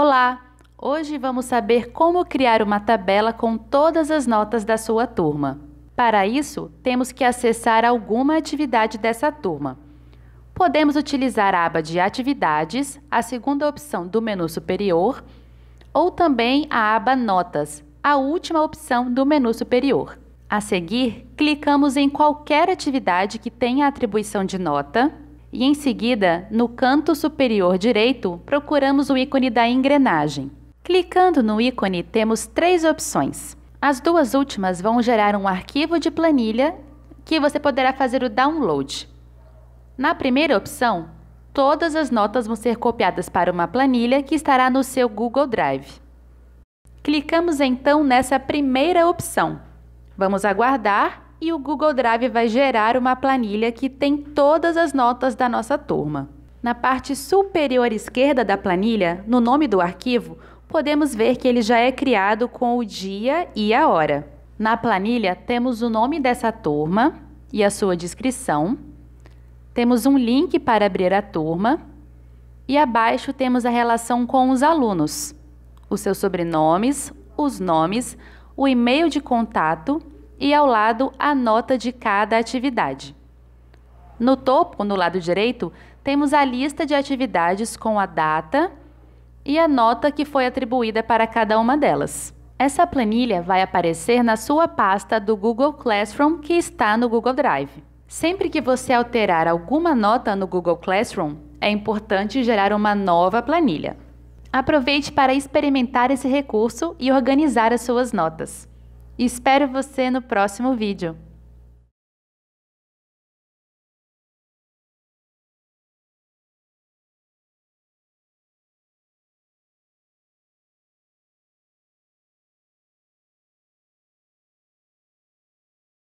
Olá! Hoje vamos saber como criar uma tabela com todas as notas da sua turma. Para isso, temos que acessar alguma atividade dessa turma. Podemos utilizar a aba de Atividades, a segunda opção do menu superior, ou também a aba Notas, a última opção do menu superior. A seguir, clicamos em qualquer atividade que tenha atribuição de nota e em seguida, no canto superior direito, procuramos o ícone da engrenagem. Clicando no ícone, temos três opções. As duas últimas vão gerar um arquivo de planilha que você poderá fazer o download. Na primeira opção, todas as notas vão ser copiadas para uma planilha que estará no seu Google Drive. Clicamos então nessa primeira opção. Vamos aguardar e o Google Drive vai gerar uma planilha que tem todas as notas da nossa turma. Na parte superior esquerda da planilha, no nome do arquivo, podemos ver que ele já é criado com o dia e a hora. Na planilha, temos o nome dessa turma e a sua descrição, temos um link para abrir a turma e abaixo temos a relação com os alunos, os seus sobrenomes, os nomes, o e-mail de contato e ao lado a nota de cada atividade. No topo, no lado direito, temos a lista de atividades com a data e a nota que foi atribuída para cada uma delas. Essa planilha vai aparecer na sua pasta do Google Classroom que está no Google Drive. Sempre que você alterar alguma nota no Google Classroom, é importante gerar uma nova planilha. Aproveite para experimentar esse recurso e organizar as suas notas e espero você no próximo vídeo.